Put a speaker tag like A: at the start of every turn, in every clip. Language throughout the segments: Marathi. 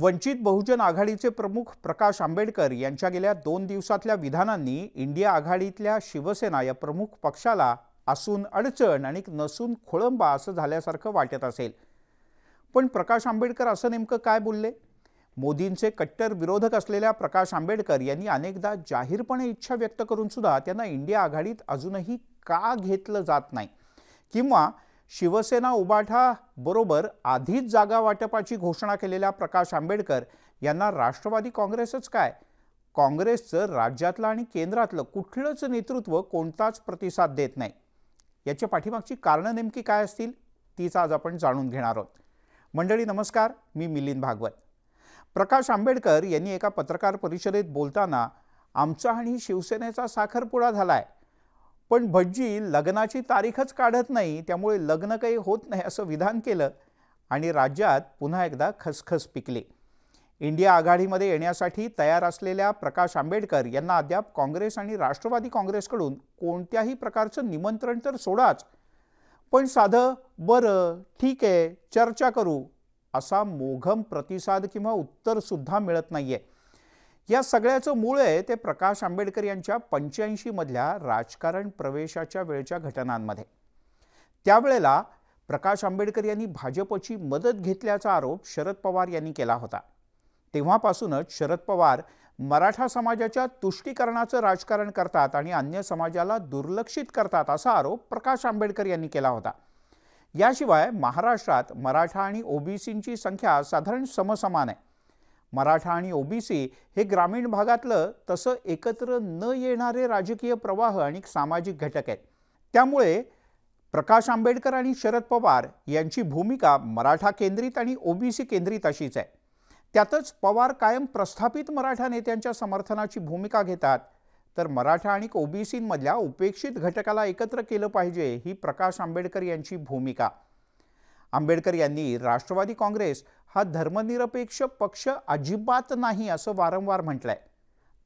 A: वंचित बहुजन आघाडीचे प्रमुख प्रकाश आंबेडकर यांच्या गेल्या दोन दिवसातल्या विधानांनी इंडिया आघाडीतल्या शिवसेना या प्रमुख पक्षाला असून अडचण आणि नसून खोळंबा असं झाल्यासारखं वाटत असेल पण प्रकाश आंबेडकर असं नेमकं काय बोलले मोदींचे कट्टर विरोधक असलेल्या प्रकाश आंबेडकर यांनी अनेकदा जाहीरपणे इच्छा व्यक्त करून सुद्धा त्यांना इंडिया आघाडीत अजूनही का घेतलं जात नाही किंवा शिवसेना उबाठा बरोबर आधीच जागा वाटपाची घोषणा केलेल्या प्रकाश आंबेडकर यांना राष्ट्रवादी काँग्रेसच काय काँग्रेसचं राज्यातलं आणि केंद्रातलं कुठलंच नेतृत्व कोणताच प्रतिसाद देत नाही याच्या पाठीमागची कारणं नेमकी काय असतील तीच आज आपण जाणून घेणार आहोत मंडळी नमस्कार मी मिलिंद भागवत प्रकाश आंबेडकर यांनी एका पत्रकार परिषदेत बोलताना आमचा आणि शिवसेनेचा साखरपुडा झाला आहे पण भटजी लग्नाची तारीखच काढत नाही त्यामुळे लग्न काही होत नाही असं विधान केलं आणि राज्यात पुन्हा एकदा खसखस पिकले इंडिया आघाडीमध्ये येण्यासाठी तयार असलेल्या प्रकाश आंबेडकर यांना अद्याप काँग्रेस आणि राष्ट्रवादी काँग्रेसकडून कोणत्याही प्रकारचं निमंत्रण तर सोडाच पण साधं बरं ठीक आहे चर्चा करू असा मोघम प्रतिसाद किंवा उत्तरसुद्धा मिळत नाही आहे या सगळ्याचं मूळ आहे ते प्रकाश आंबेडकर यांच्या पंच्याऐंशीमधल्या राजकारण प्रवेशाच्या वेळच्या घटनांमध्ये त्यावेळेला प्रकाश आंबेडकर यांनी भाजपची मदत घेतल्याचा आरोप शरद पवार यांनी केला होता तेव्हापासूनच शरद पवार मराठा समाजाच्या तुष्टीकरणाचं राजकारण करतात आणि अन्य समाजाला दुर्लक्षित करतात असा आरोप प्रकाश आंबेडकर यांनी केला होता याशिवाय महाराष्ट्रात मराठा आणि ओबीसींची संख्या साधारण समसमान आहे मराठा आणि ओबीसी हे ग्रामीण भागातलं तसं एकत्र न येणारे राजकीय प्रवाह आणि सामाजिक घटक आहेत त्यामुळे प्रकाश आंबेडकर आणि शरद पवार यांची भूमिका मराठा केंद्रित आणि ओबीसी केंद्रित अशीच आहे त्यातच पवार कायम प्रस्थापित मराठा नेत्यांच्या समर्थनाची भूमिका घेतात तर मराठा आणि ओबीसीमधल्या उपेक्षित घटकाला एकत्र केलं पाहिजे ही प्रकाश आंबेडकर यांची भूमिका आंबेडकर यांनी राष्ट्रवादी काँग्रेस हा धर्मनिरपेक्ष पक्ष अजिबात नाही असं वारंवार म्हटलंय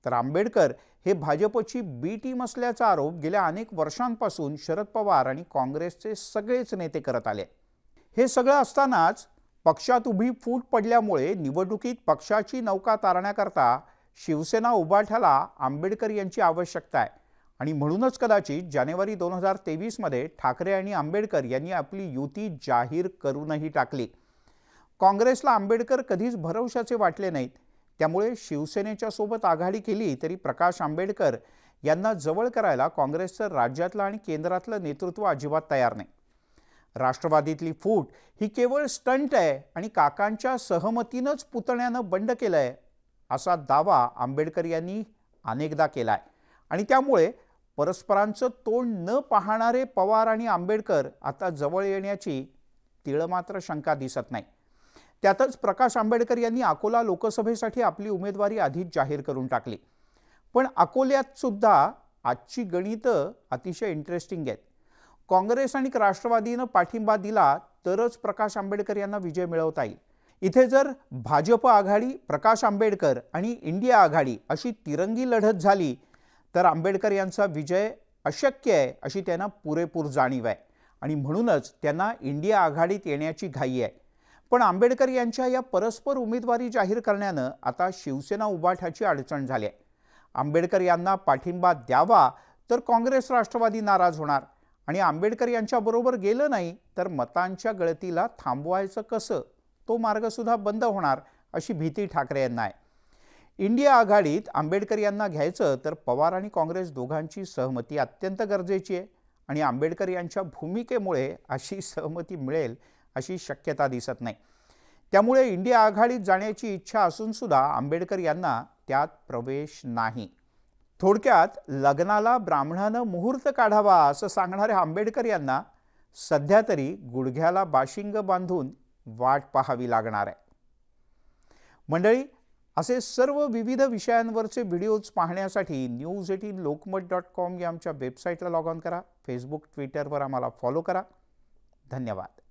A: तर आंबेडकर हे भाजपची बी टीम असल्याचा आरोप गेल्या अनेक वर्षांपासून शरद पवार आणि काँग्रेसचे सगळेच नेते करत आले हे सगळं असतानाच पक्षात उभी फूट पडल्यामुळे निवडणुकीत पक्षाची नौका तारण्याकरता शिवसेना उभाठ्याला आंबेडकर यांची आवश्यकता आहे आणि म्हणूनच कदाचित जानेवारी दोन हजार तेवीसमध्ये ठाकरे आणि आंबेडकर यांनी आपली युती जाहीर करूनही टाकली काँग्रेसला आंबेडकर कधीच भरवशाचे वाटले नाहीत त्यामुळे शिवसेनेच्या सोबत आघाडी केली तरी प्रकाश आंबेडकर यांना जवळ करायला काँग्रेसचं राज्यातलं आणि केंद्रातलं नेतृत्व अजिबात तयार नाही राष्ट्रवादीतली फूट ही केवळ स्टंट आहे आणि काकांच्या सहमतीनंच पुतण्यानं बंड केलं आहे असा दावा आंबेडकर यांनी अनेकदा केला आहे आणि त्यामुळे परस्परांचं तोंड न पाहणारे पवार आणि आंबेडकर आता जवळ येण्याची तिळ मात्र शंका दिसत नाही त्यातच प्रकाश आंबेडकर यांनी अकोला लोकसभेसाठी आपली उमेदवारी आधीच जाहीर करून टाकली पण अकोल्यात सुद्धा आजची गणितं अतिशय इंटरेस्टिंग आहेत काँग्रेस आणि राष्ट्रवादीनं पाठिंबा दिला तरच प्रकाश आंबेडकर यांना विजय मिळवता येईल इथे जर भाजप आघाडी प्रकाश आंबेडकर आणि इंडिया आघाडी अशी तिरंगी लढत झाली तर आंबेडकर यांचा विजय अशक्य आहे अशी त्यांना पुरेपूर जाणीव आहे आणि म्हणूनच त्यांना इंडिया आघाडीत येण्याची घाई आहे पण आंबेडकर यांच्या या परस्पर उमेदवारी जाहीर करण्यानं आता शिवसेना उभाठाची अडचण झाली आहे आंबेडकर यांना पाठिंबा द्यावा तर काँग्रेस राष्ट्रवादी नाराज होणार आणि आंबेडकर यांच्याबरोबर गेलं नाही तर मतांच्या गळतीला थांबवायचं कसं तो मार्गसुद्धा बंद होणार अशी भीती ठाकरे यांना आहे इंडिया आघाडीत आंबेडकर यांना घ्यायचं तर पवार आणि काँग्रेस दोघांची सहमती अत्यंत गरजेची आहे आणि आंबेडकर यांच्या भूमिकेमुळे अशी सहमती मिळेल अशी शक्यता दिसत नाही त्यामुळे इंडिया आघाडीत जाण्याची इच्छा असूनसुद्धा आंबेडकर यांना त्यात प्रवेश नाही थोडक्यात लग्नाला ब्राह्मणानं मुहूर्त काढावा असं सांगणाऱ्या आंबेडकर यांना सध्या तरी गुडघ्याला बाशिंग बांधून वाट पाहावी लागणार आहे मंडळी असे सर्व विविध विषयांवरचे व्हिडिओज पाहण्यासाठी news eighteen Lokmat dot com या आमच्या वेबसाईटला लॉग ऑन करा फेसबुक ट्विटरवर आम्हाला फॉलो करा धन्यवाद